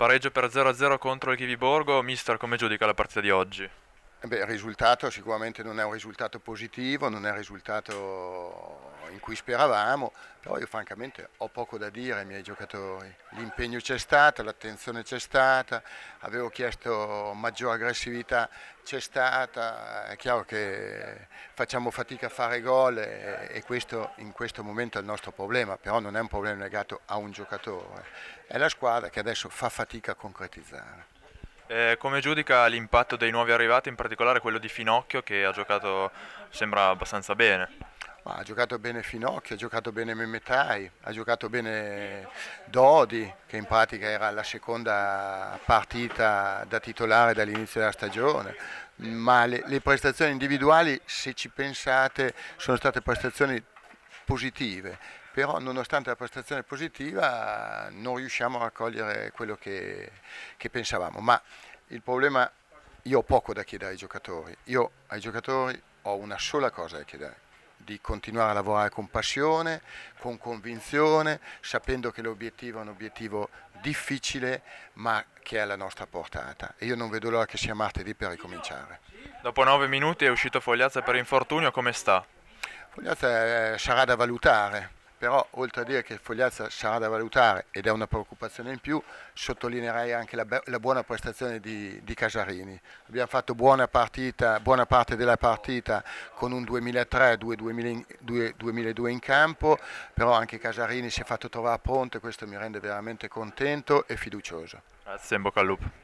Pareggio per 0-0 contro il Chiviborgo. Mister, come giudica la partita di oggi? Eh beh, il risultato sicuramente non è un risultato positivo, non è il risultato in cui speravamo, però io francamente ho poco da dire ai miei giocatori. L'impegno c'è stato, l'attenzione c'è stata, avevo chiesto maggiore aggressività, c'è stata, è chiaro che facciamo fatica a fare gol e, e questo in questo momento è il nostro problema, però non è un problema legato a un giocatore, è la squadra che adesso fa fatica a concretizzare. Eh, come giudica l'impatto dei nuovi arrivati, in particolare quello di Finocchio che ha giocato, sembra, abbastanza bene? Ma ha giocato bene Finocchio, ha giocato bene Memetai, ha giocato bene Dodi, che in pratica era la seconda partita da titolare dall'inizio della stagione, ma le, le prestazioni individuali, se ci pensate, sono state prestazioni positive, però nonostante la prestazione positiva non riusciamo a raccogliere quello che, che pensavamo, ma il problema, io ho poco da chiedere ai giocatori, io ai giocatori ho una sola cosa da chiedere, di continuare a lavorare con passione, con convinzione, sapendo che l'obiettivo è un obiettivo difficile ma che è alla nostra portata e io non vedo l'ora che sia martedì per ricominciare. Dopo nove minuti è uscito Fogliazza per infortunio, come sta? Fogliazza sarà da valutare, però oltre a dire che Fogliazza sarà da valutare ed è una preoccupazione in più, sottolineerei anche la, la buona prestazione di, di, Casarini. Abbiamo fatto buona, partita, buona parte della partita con un 2003-2002 in campo, però anche Casarini si è fatto trovare pronto e questo mi rende veramente contento e fiducioso. Grazie, in bocca al lupo.